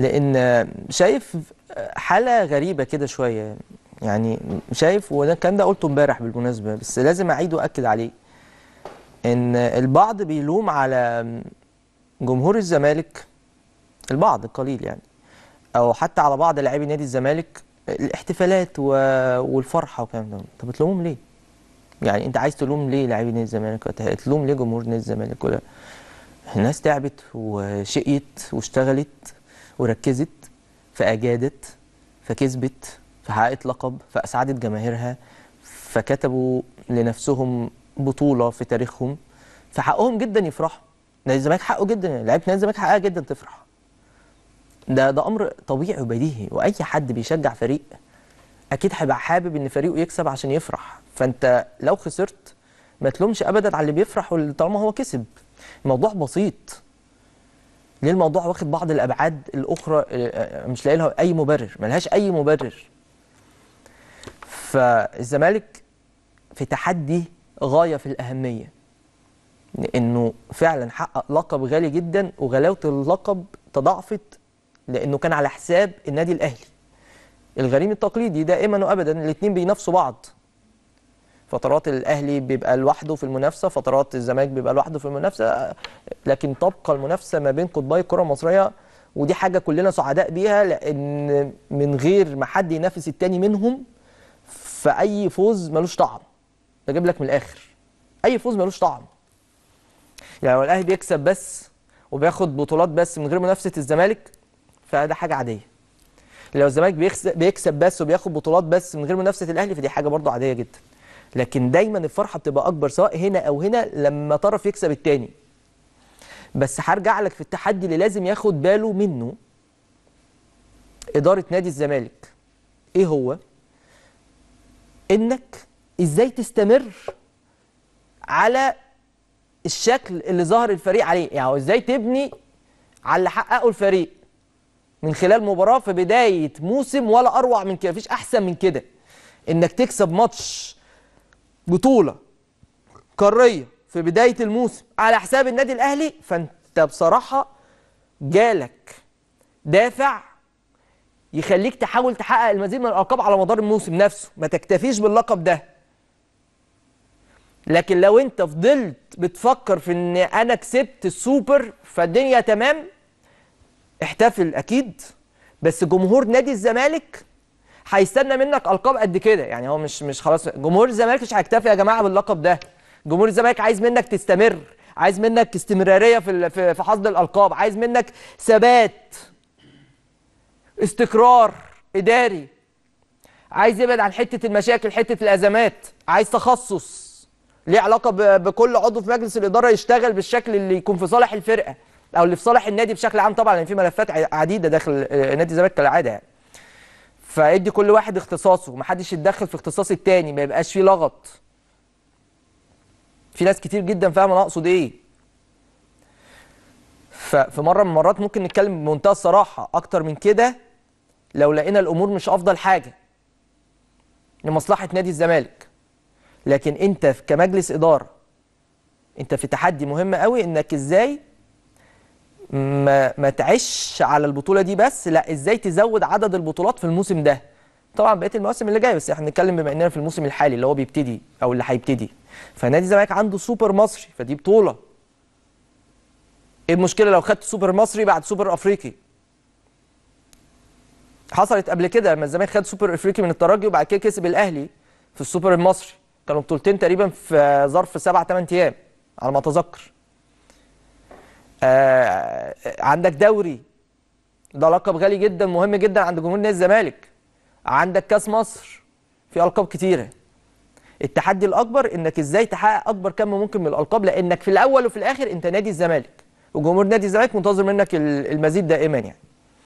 لان شايف حاله غريبه كده شويه يعني شايف وده الكلام ده قلته امبارح بالمناسبه بس لازم اعيد واكد عليه ان البعض بيلوم على جمهور الزمالك البعض القليل يعني او حتى على بعض لاعبي نادي الزمالك الاحتفالات و... والفرحه والكلام ده طب تلومهم ليه؟ يعني انت عايز تلوم ليه لاعبي نادي الزمالك تلوم ليه جمهور نادي الزمالك ولا الناس تعبت وشقيت واشتغلت وركزت فأجادت فكسبت فحققت لقب فأسعدت جماهيرها فكتبوا لنفسهم بطولة في تاريخهم فحقهم جدا يفرحوا نادي الزمالك حقه جدا لعيبه نادي الزمالك حقها جدا تفرح ده ده امر طبيعي وبديهي واي حد بيشجع فريق اكيد هيبقى حابب ان فريقه يكسب عشان يفرح فانت لو خسرت ما تلومش ابدا على اللي بيفرح طالما هو كسب الموضوع بسيط ليه الموضوع واخد بعض الابعاد الاخرى آه، آه، مش لاقي لها اي مبرر ملهاش اي مبرر فالزمالك في تحدي غايه في الاهميه انه فعلا حقق لقب غالي جدا وغلاوه اللقب تضاعفت لانه كان على حساب النادي الاهلي الغريم التقليدي دائما وابدا الاثنين بينافسوا بعض فترات الاهلي بيبقى لوحده في المنافسه فترات الزمالك بيبقى لوحده في المنافسه لكن تبقى المنافسه ما بين قطبي الكره المصريه ودي حاجه كلنا سعداء بيها لان من غير ما حد ينافس التاني منهم فاي فوز ملوش طعم بجيب لك من الاخر اي فوز ملوش طعم يعني لو الاهلي بيكسب بس وبياخد بطولات بس من غير منافسه الزمالك فده حاجه عاديه لو الزمالك بيكسب بس وبياخد بطولات بس من غير منافسه الاهلي فدي حاجه برضو عاديه جدا لكن دايما الفرحه بتبقى اكبر سواء هنا او هنا لما طرف يكسب التاني بس هرجع لك في التحدي اللي لازم ياخد باله منه اداره نادي الزمالك ايه هو انك ازاي تستمر على الشكل اللي ظهر الفريق عليه يعني ازاي تبني على اللي حققه الفريق من خلال مباراه في بدايه موسم ولا اروع من كده مفيش احسن من كده انك تكسب ماتش بطولة قارية في بداية الموسم على حساب النادي الأهلي فأنت بصراحة جالك دافع يخليك تحاول تحقق المزيد من الألقاب على مدار الموسم نفسه ما تكتفيش باللقب ده لكن لو انت فضلت بتفكر في ان انا كسبت السوبر فالدنيا تمام احتفل اكيد بس جمهور نادي الزمالك هيستنى منك القاب قد كده يعني هو مش مش خلاص جمهور الزمالك مش هيكتفي يا جماعه باللقب ده جمهور الزمالك عايز منك تستمر عايز منك استمراريه في في حصد الالقاب عايز منك ثبات استقرار اداري عايز يبعد عن حته المشاكل حته الازمات عايز تخصص ليه علاقه بكل عضو في مجلس الاداره يشتغل بالشكل اللي يكون في صالح الفرقه او اللي في صالح النادي بشكل عام طبعا لان في ملفات عديده داخل آه، نادي الزمالك كالعاده يعني فادي كل واحد اختصاصه حدش يتدخل في اختصاص التاني ما يبقاش فيه لغط في ناس كتير جدا فاهمه انا اقصد ايه ففي مره من المرات ممكن نتكلم بمنتهى الصراحه اكتر من كده لو لقينا الامور مش افضل حاجه لمصلحه نادي الزمالك لكن انت كمجلس اداره انت في تحدي مهم قوي انك ازاي ما ما تعيش على البطوله دي بس لا ازاي تزود عدد البطولات في الموسم ده طبعا بقيه المواسم اللي جايه بس احنا بنتكلم بما اننا في الموسم الحالي اللي هو بيبتدي او اللي هيبتدي فنادي الزمالك عنده سوبر مصري فدي بطوله ايه المشكله لو خدت سوبر مصري بعد سوبر افريقي حصلت قبل كده لما الزمالك خد سوبر افريقي من الترجي وبعد كده كسب الاهلي في السوبر المصري كانوا بطولتين تقريبا في ظرف 7 8 ايام على ما اتذكر آه عندك دوري ده لقب غالي جدا مهم جدا عند جمهور نادي الزمالك عندك كاس مصر في القاب كتيره التحدي الاكبر انك ازاي تحقق اكبر كم ممكن من الالقاب لانك في الاول وفي الاخر انت نادي الزمالك وجمهور نادي الزمالك منتظر منك المزيد دائما يعني